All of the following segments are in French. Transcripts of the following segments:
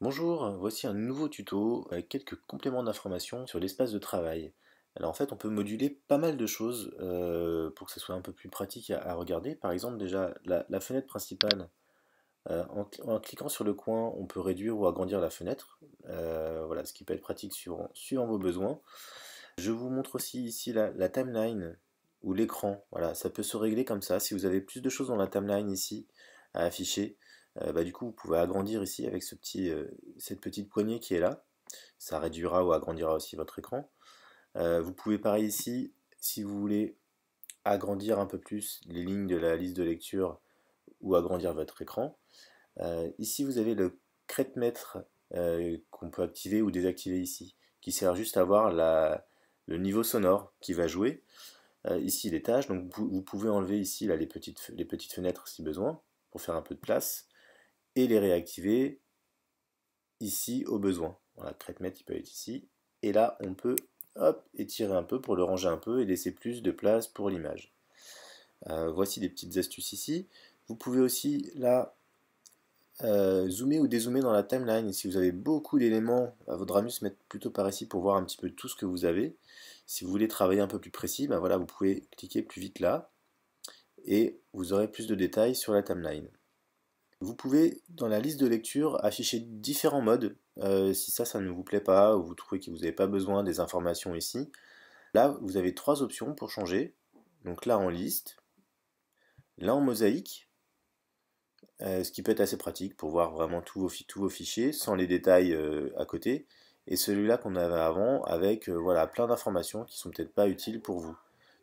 Bonjour, voici un nouveau tuto avec quelques compléments d'informations sur l'espace de travail. Alors en fait on peut moduler pas mal de choses euh, pour que ce soit un peu plus pratique à, regarder. Par exemple déjà la, fenêtre principale, euh, en, cliquant sur le coin on peut réduire ou agrandir la fenêtre, euh, voilà, ce qui peut être pratique suivant, vos besoins. Je vous montre aussi ici la, la timeline ou l'écran, voilà, ça peut se régler comme ça. Si vous avez plus de choses dans la timeline ici à afficher, euh, bah, du coup, vous pouvez agrandir ici avec euh, cette petite poignée qui est là. Ça réduira ou agrandira aussi votre écran. Euh, vous pouvez pareil ici, si vous voulez agrandir un peu plus les lignes de la liste de lecture ou agrandir votre écran. ici, vous avez le crête-mètre qu'on peut activer ou désactiver ici, qui sert juste à voir le niveau sonore qui va jouer. ici, les tâches, donc vous, pouvez enlever ici là, les petites fenêtres si besoin, pour faire un peu de place et les réactiver ici au besoin. Voilà, mètre, il peut être ici. Et là, on peut hop, étirer un peu pour le ranger un peu et laisser plus de place pour l'image. Euh, voici des petites astuces ici. Vous pouvez aussi, là, euh, zoomer ou dézoomer dans la timeline. Si vous avez beaucoup d'éléments, vaudra mieux se mettre plutôt par ici pour voir un petit peu tout ce que vous avez. Si vous voulez travailler un peu plus précis, bah, voilà, vous pouvez cliquer plus vite là et vous aurez plus de détails sur la timeline. Vous pouvez, dans la liste de lecture, afficher différents modes. Euh, si ça, ça ne vous plaît pas, ou vous trouvez que vous n'avez pas besoin des informations ici. Là, vous avez trois options pour changer. Donc là, en liste. Là, en mosaïque. Euh, ce qui peut être assez pratique pour voir vraiment tous vos, tous vos fichiers, sans les détails euh, à côté. Et celui-là qu'on avait avant, avec voilà, plein d'informations qui ne sont peut-être pas utiles pour vous.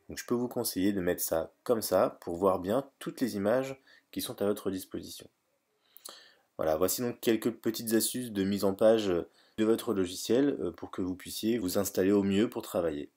Donc je peux vous conseiller de mettre ça comme ça, pour voir bien toutes les images qui sont à votre disposition. Voilà, voici donc quelques petites astuces de mise en page euh, de votre logiciel euh, pour que vous puissiez vous installer au mieux pour travailler.